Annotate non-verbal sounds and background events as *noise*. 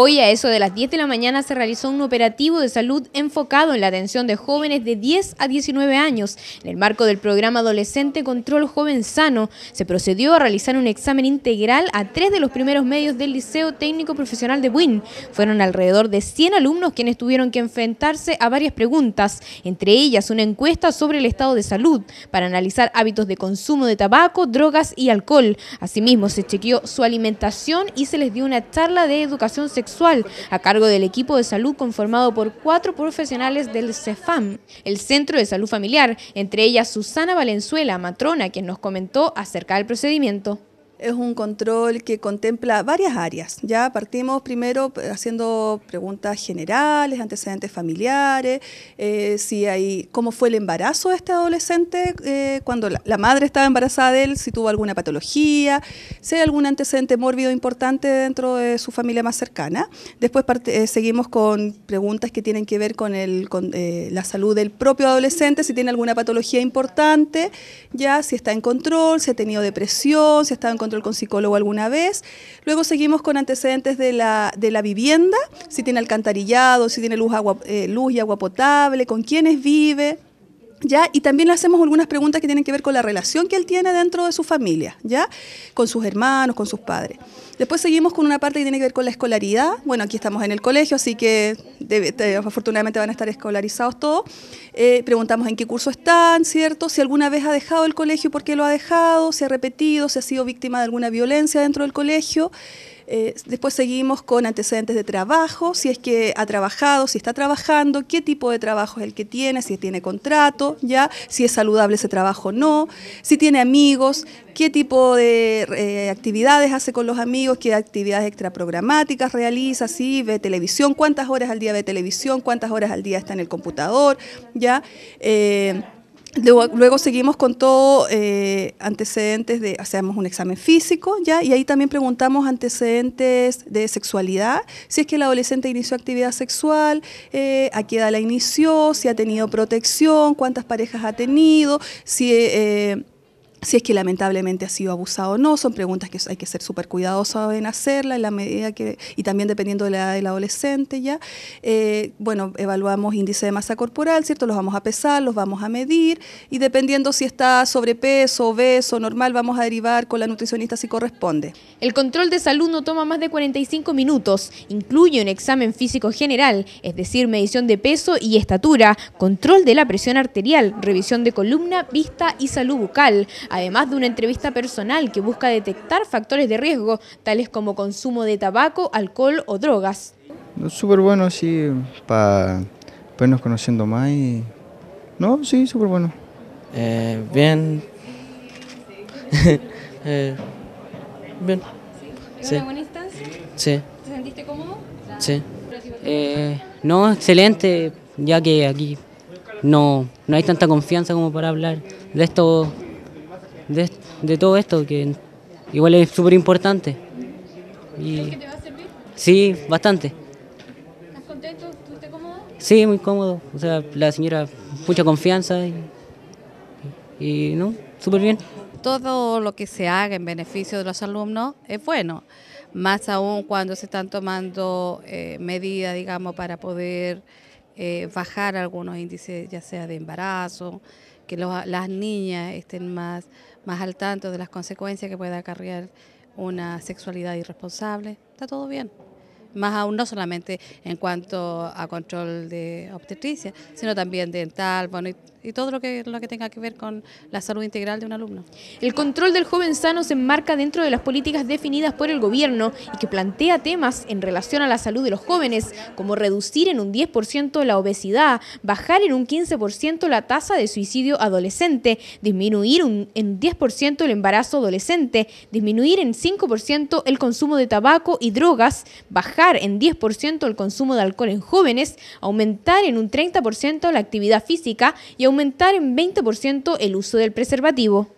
Hoy a eso de las 10 de la mañana se realizó un operativo de salud enfocado en la atención de jóvenes de 10 a 19 años. En el marco del programa Adolescente Control Joven Sano, se procedió a realizar un examen integral a tres de los primeros medios del Liceo Técnico Profesional de Buin. Fueron alrededor de 100 alumnos quienes tuvieron que enfrentarse a varias preguntas, entre ellas una encuesta sobre el estado de salud para analizar hábitos de consumo de tabaco, drogas y alcohol. Asimismo, se chequeó su alimentación y se les dio una charla de educación sexual a cargo del equipo de salud conformado por cuatro profesionales del CEFAM, el Centro de Salud Familiar, entre ellas Susana Valenzuela, matrona, quien nos comentó acerca del procedimiento. Es un control que contempla varias áreas. Ya partimos primero eh, haciendo preguntas generales, antecedentes familiares, eh, si hay, cómo fue el embarazo de este adolescente eh, cuando la, madre estaba embarazada de él, si tuvo alguna patología, si hay algún antecedente mórbido importante dentro de su familia más cercana. Después seguimos con preguntas que tienen que ver con, la salud del propio adolescente, si tiene alguna patología importante, ya si está en control, si ha tenido depresión, si ha estado en con psicólogo alguna vez. Luego seguimos con antecedentes de la, de la vivienda, si tiene alcantarillado, si tiene luz, agua, eh, luz y agua potable, con quiénes vive, y también le hacemos algunas preguntas que tienen que ver con la relación que él tiene dentro de su familia, ¿ya? Con sus hermanos, con sus padres. Después seguimos con una parte que tiene que ver con la escolaridad. Bueno, aquí estamos en el colegio, así que afortunadamente van a estar escolarizados todos. Eh, preguntamos en qué curso están, ¿cierto? Si alguna vez ha dejado el colegio, ¿por qué lo ha dejado? si ha repetido? si ha sido víctima de alguna violencia dentro del colegio? Eh, después seguimos con antecedentes de trabajo, si es que ha trabajado, si está trabajando, qué tipo de trabajo es el que tiene, si tiene contrato, ya, si es saludable ese trabajo o no, si tiene amigos, qué tipo de eh, actividades hace con los amigos, qué actividades extraprogramáticas realiza, si ve televisión, cuántas horas al día ve televisión, cuántas horas al día está en el computador, ya. Eh, Luego, seguimos con todo eh, antecedentes de, hacemos un examen físico, ¿ya? Y ahí también preguntamos antecedentes de sexualidad, si es que el adolescente inició actividad sexual, eh, a qué edad la inició, si ha tenido protección, cuántas parejas ha tenido, si... Eh, si es que lamentablemente ha sido abusado o no, son preguntas que hay que ser súper cuidadosos en hacerla... en la medida que, y también dependiendo de la edad del adolescente ya. Eh, bueno, evaluamos índice de masa corporal, ¿cierto? Los vamos a pesar, los vamos a medir, y dependiendo si está sobrepeso, obeso, normal, vamos a derivar con la nutricionista si corresponde. El control de salud no toma más de 45 minutos, incluye un examen físico general, es decir, medición de peso y estatura, control de la presión arterial, revisión de columna, vista y salud bucal además de una entrevista personal que busca detectar factores de riesgo, tales como consumo de tabaco, alcohol o drogas. Súper bueno, sí, para vernos conociendo más No, sí, súper bueno. Eh, bien. *laughs* Eh, bien. ¿Sí? Sí. ¿Te sentiste cómodo? Sí. Eh, no, excelente, ya que aquí no, no hay tanta confianza como para hablar de esto de, de todo esto, que igual es súper importante. ¿Crees que te va a servir? Sí, bastante. ¿Estás contento? ¿Estás cómodo? Sí, muy cómodo. O sea, la señora, mucha confianza y, no, súper bien. Todo lo que se haga en beneficio de los alumnos es bueno, más aún cuando se están tomando eh, medidas, digamos, para poder eh, bajar algunos índices, ya sea de embarazo, que las niñas estén más, más al tanto de las consecuencias que pueda acarrear una sexualidad irresponsable. Está todo bien. Más aún no solamente en cuanto a control de obstetricia, sino también dental, bueno, y y todo lo que, tenga que ver con la salud integral de un alumno. El control del joven sano se enmarca dentro de las políticas definidas por el gobierno y que plantea temas en relación a la salud de los jóvenes, como reducir en un 10% la obesidad, bajar en un 15% la tasa de suicidio adolescente, disminuir un, en 10% el embarazo adolescente, disminuir en 5% el consumo de tabaco y drogas, bajar en 10% el consumo de alcohol en jóvenes, aumentar en un 30% la actividad física y aumentar en 20% el uso del preservativo.